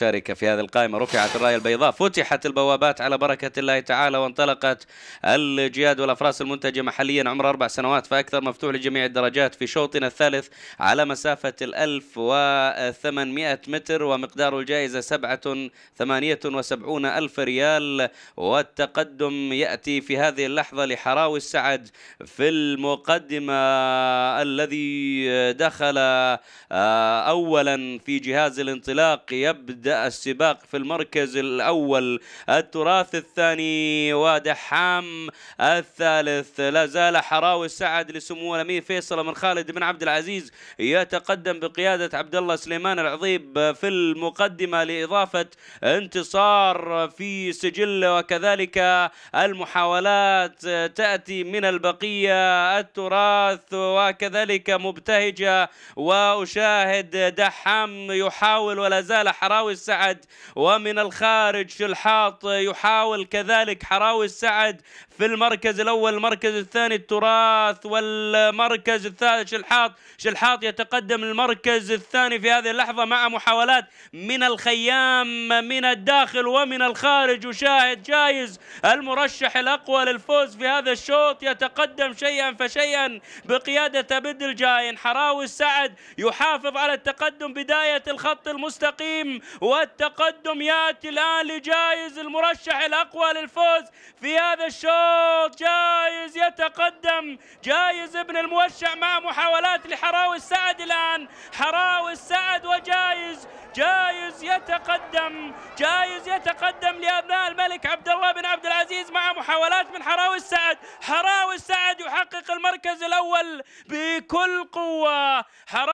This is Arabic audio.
شاركة في هذه القائمة رفعت الراية البيضاء فتحت البوابات على بركة الله تعالى وانطلقت الجياد والأفراس المنتجة محليا عمر أربع سنوات فأكثر مفتوح لجميع الدرجات في شوطنا الثالث على مسافة الألف وثمانمائة متر ومقدار الجائزة سبعة ثمانية وسبعون ألف ريال والتقدم يأتي في هذه اللحظة لحراوي السعد في المقدمة الذي دخل آه، أولا في جهاز الانطلاق يبدأ يبدأ السباق في المركز الأول التراث الثاني ودحام الثالث لا زال حراوي السعد لسمو الأمير فيصل بن خالد بن عبد العزيز يتقدم بقيادة عبد الله سليمان العظيب في المقدمة لإضافة انتصار في سجل وكذلك المحاولات تأتي من البقية التراث وكذلك مبتهجة وأشاهد دحام يحاول ولا زال حراوي السعد ومن الخارج شلحاط يحاول كذلك حراوي السعد في المركز الأول المركز الثاني التراث والمركز الثالث شلحاط شلحاط يتقدم المركز الثاني في هذه اللحظة مع محاولات من الخيام من الداخل ومن الخارج وشاهد جايز المرشح الأقوى للفوز في هذا الشوط يتقدم شيئا فشيئا بقيادة بدل الجاين حراوي السعد يحافظ على التقدم بداية الخط المستقيم والتقدم ياتي الان لجايز المرشح الاقوى للفوز في هذا الشوط جايز يتقدم جايز ابن الموشع مع محاولات لحراوي السعد الان حراوي السعد وجايز جايز يتقدم جايز يتقدم لابناء الملك عبد الله بن عبد العزيز مع محاولات من حراوي السعد حراوي السعد يحقق المركز الاول بكل قوه